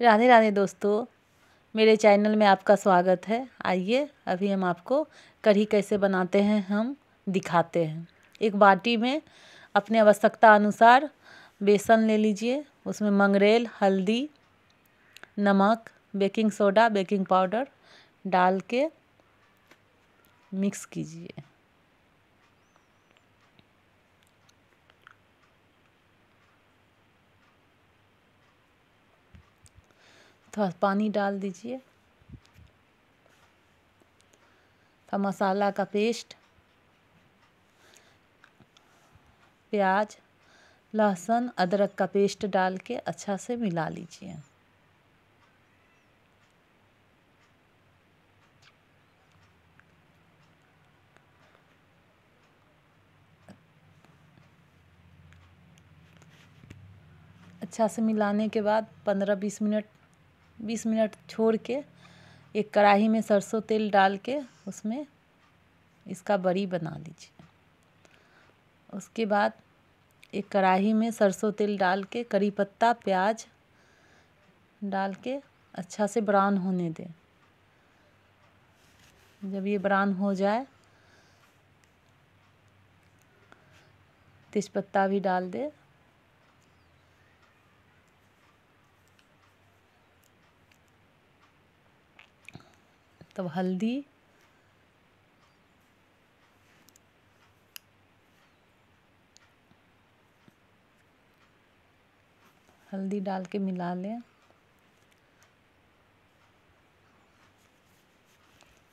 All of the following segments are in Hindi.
राधे राधे दोस्तों मेरे चैनल में आपका स्वागत है आइए अभी हम आपको कढ़ी कैसे बनाते हैं हम दिखाते हैं एक बाटी में अपने आवश्यकता अनुसार बेसन ले लीजिए उसमें मंगरेल हल्दी नमक बेकिंग सोडा बेकिंग पाउडर डाल के मिक्स कीजिए थोड़ा पानी डाल दीजिए था मसाला का पेस्ट प्याज लहसुन अदरक का पेस्ट डाल के अच्छा से मिला लीजिए अच्छा से मिलाने के बाद पंद्रह बीस मिनट बीस मिनट छोड़ के एक कढ़ाई में सरसों तेल डाल के उसमें इसका बड़ी बना लीजिए उसके बाद एक कढ़ाई में सरसों तेल डाल के करी पत्ता प्याज डाल के अच्छा से ब्राउन होने दें जब ये ब्राउन हो जाए तेज पत्ता भी डाल दे तब हल्दी हल्दी डाल के मिला लें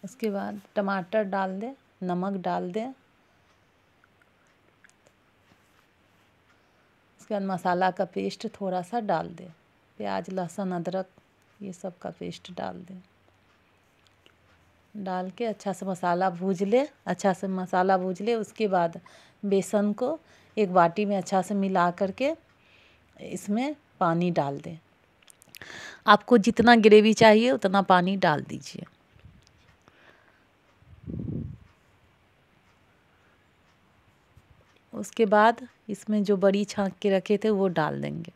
उसके बाद टमाटर डाल दें नमक डाल दें उसके बाद मसाला का पेस्ट थोड़ा सा डाल दें प्याज लहसुन अदरक ये सब का पेस्ट डाल दें डाल के अच्छा से मसाला भूज ले अच्छा से मसाला भूज ले उसके बाद बेसन को एक बाटी में अच्छा से मिला करके इसमें पानी डाल दें आपको जितना ग्रेवी चाहिए उतना पानी डाल दीजिए उसके बाद इसमें जो बड़ी छाँक के रखे थे वो डाल देंगे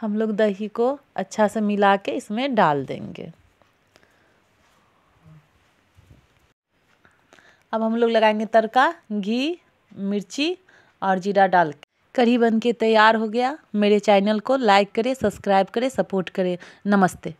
हम लोग दही को अच्छा से मिला के इसमें डाल देंगे अब हम लोग लगाएंगे तड़का घी मिर्ची और जीरा डाल के कढ़ी बन के तैयार हो गया मेरे चैनल को लाइक करें सब्सक्राइब करें सपोर्ट करें नमस्ते